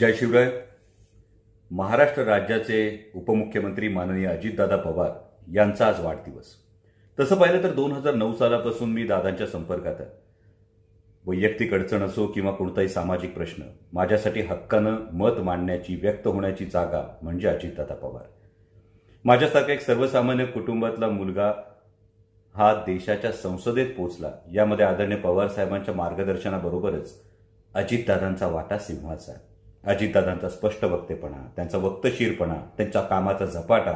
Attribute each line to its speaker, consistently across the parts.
Speaker 1: जय शिवराय महाराष्ट्र राज्याचे उपमुख्यमंत्री माननीय अजितदादा पवार यांचा आज वाढदिवस तसं पाहिलं तर दोन हजार नऊ सालापासून मी दादांच्या संपर्कात आहे वैयक्तिक अडचण असो किंवा कोणताही सामाजिक प्रश्न माझ्यासाठी हक्कानं मत मांडण्याची व्यक्त होण्याची जागा म्हणजे अजितदादा पवार माझ्यासारखा एक सर्वसामान्य कुटुंबातला मुलगा हा देशाच्या संसदेत पोचला यामध्ये आदरणीय पवार साहेबांच्या मार्गदर्शनाबरोबरच अजितदादांचा वाटा सिंहाचा आहे अजितदादांचा स्पष्ट वक्तेपणा त्यांचा वक्तशीरपणा त्यांच्या कामाचा झपाटा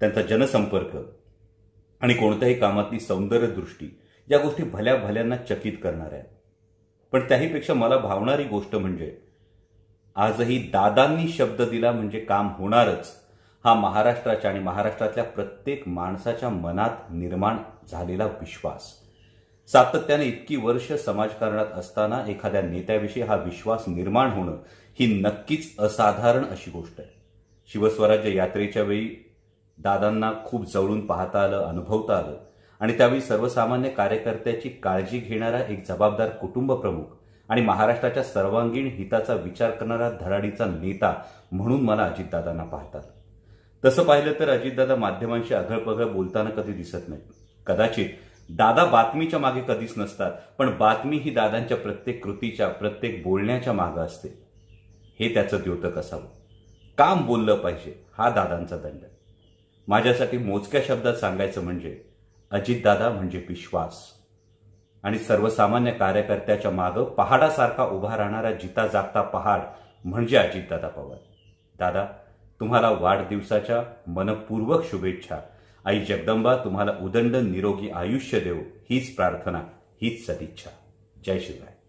Speaker 1: त्यांचा जनसंपर्क आणि कोणत्याही कामातली सौंदर्यदृष्टी या गोष्टी भल्या भल्यांना चकित करणाऱ्या आहेत पण त्याहीपेक्षा मला भावणारी गोष्ट म्हणजे आजही दादांनी शब्द दिला म्हणजे काम होणारच हा महाराष्ट्राच्या आणि महाराष्ट्रातल्या प्रत्येक माणसाच्या मनात निर्माण झालेला विश्वास सातत्याने इतकी वर्ष समाजकारणात असताना एखाद्या नेत्याविषयी हा विश्वास निर्माण होणं ही नक्कीच असाधारण अशी गोष्ट आहे शिवस्वराज्य यात्रेच्या वेळी दादांना खूप जवळून पाहता आलं अनुभवता आलं आणि त्यावेळी सर्वसामान्य कार्यकर्त्याची काळजी घेणारा एक जबाबदार कुटुंब प्रमुख आणि महाराष्ट्राच्या सर्वांगीण हिताचा विचार करणारा धडाडीचा नेता म्हणून मला अजितदादांना आलं तसं पाहिलं तर अजितदादा माध्यमांशी आघळपघळ बोलताना कधी दिसत नाही कदाचित दादा बातमीच्या मागे कधीच नसतात पण बातमी ही दादांच्या प्रत्येक कृतीच्या प्रत्येक बोलण्याच्या मागं असते हे त्याचं द्योतक असावं काम बोललं पाहिजे हा दादांचा दंड माझ्यासाठी मोजक्या शब्दात सांगायचं म्हणजे अजितदादा म्हणजे विश्वास आणि सर्वसामान्य कार्यकर्त्याच्या मागं पहाडासारखा उभा राहणारा जिता जागता पहाड म्हणजे अजितदादा पवार दादा तुम्हाला वाढदिवसाच्या मनपूर्वक शुभेच्छा आई जगदंबा तुम्हाला उदंड निरोगी आयुष्य देव हीच प्रार्थना हीच सदिच्छा जय शिवराय